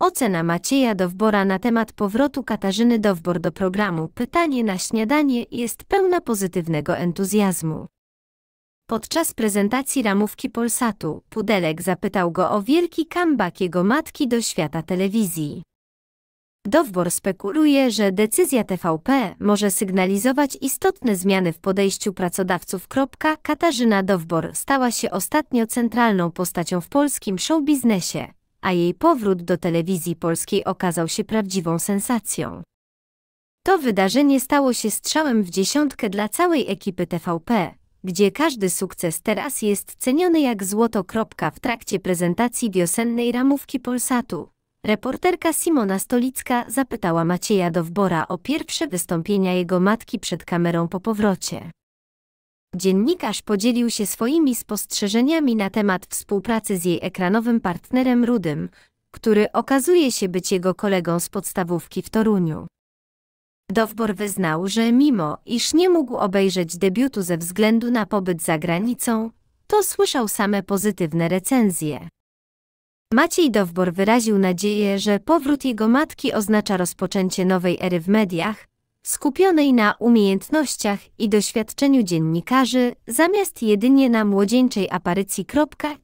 Ocena Macieja Dowbora na temat powrotu Katarzyny Dowbor do programu Pytanie na śniadanie jest pełna pozytywnego entuzjazmu. Podczas prezentacji ramówki Polsatu, Pudelek zapytał go o wielki comeback jego matki do świata telewizji. Dowbor spekuluje, że decyzja TVP może sygnalizować istotne zmiany w podejściu pracodawców. Katarzyna Dowbor stała się ostatnio centralną postacią w polskim showbiznesie, a jej powrót do telewizji polskiej okazał się prawdziwą sensacją. To wydarzenie stało się strzałem w dziesiątkę dla całej ekipy TVP, gdzie każdy sukces teraz jest ceniony jak złoto. W trakcie prezentacji wiosennej ramówki Polsatu, reporterka Simona Stolicka zapytała Macieja Dowbora o pierwsze wystąpienia jego matki przed kamerą po powrocie. Dziennikarz podzielił się swoimi spostrzeżeniami na temat współpracy z jej ekranowym partnerem Rudym, który okazuje się być jego kolegą z podstawówki w Toruniu. Dowbor wyznał, że mimo iż nie mógł obejrzeć debiutu ze względu na pobyt za granicą, to słyszał same pozytywne recenzje. Maciej Dowbor wyraził nadzieję, że powrót jego matki oznacza rozpoczęcie nowej ery w mediach, skupionej na umiejętnościach i doświadczeniu dziennikarzy, zamiast jedynie na młodzieńczej aparycji.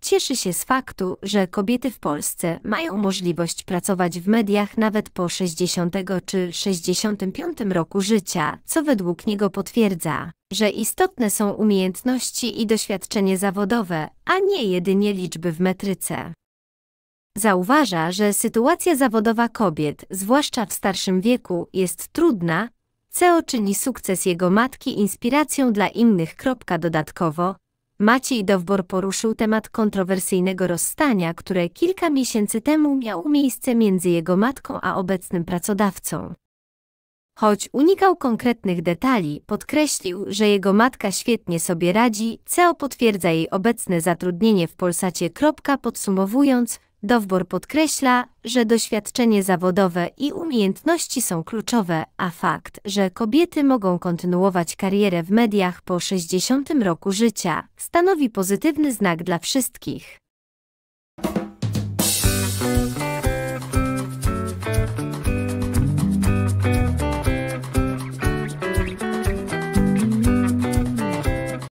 Cieszy się z faktu, że kobiety w Polsce mają możliwość pracować w mediach nawet po 60 czy 65 roku życia, co według niego potwierdza, że istotne są umiejętności i doświadczenie zawodowe, a nie jedynie liczby w metryce. Zauważa, że sytuacja zawodowa kobiet, zwłaszcza w starszym wieku, jest trudna, CEO czyni sukces jego matki inspiracją dla innych. Dodatkowo, Maciej Dowbor poruszył temat kontrowersyjnego rozstania, które kilka miesięcy temu miało miejsce między jego matką a obecnym pracodawcą. Choć unikał konkretnych detali, podkreślił, że jego matka świetnie sobie radzi, CEO potwierdza jej obecne zatrudnienie w Polsacie. Podsumowując, Dowbor podkreśla, że doświadczenie zawodowe i umiejętności są kluczowe, a fakt, że kobiety mogą kontynuować karierę w mediach po 60 roku życia, stanowi pozytywny znak dla wszystkich.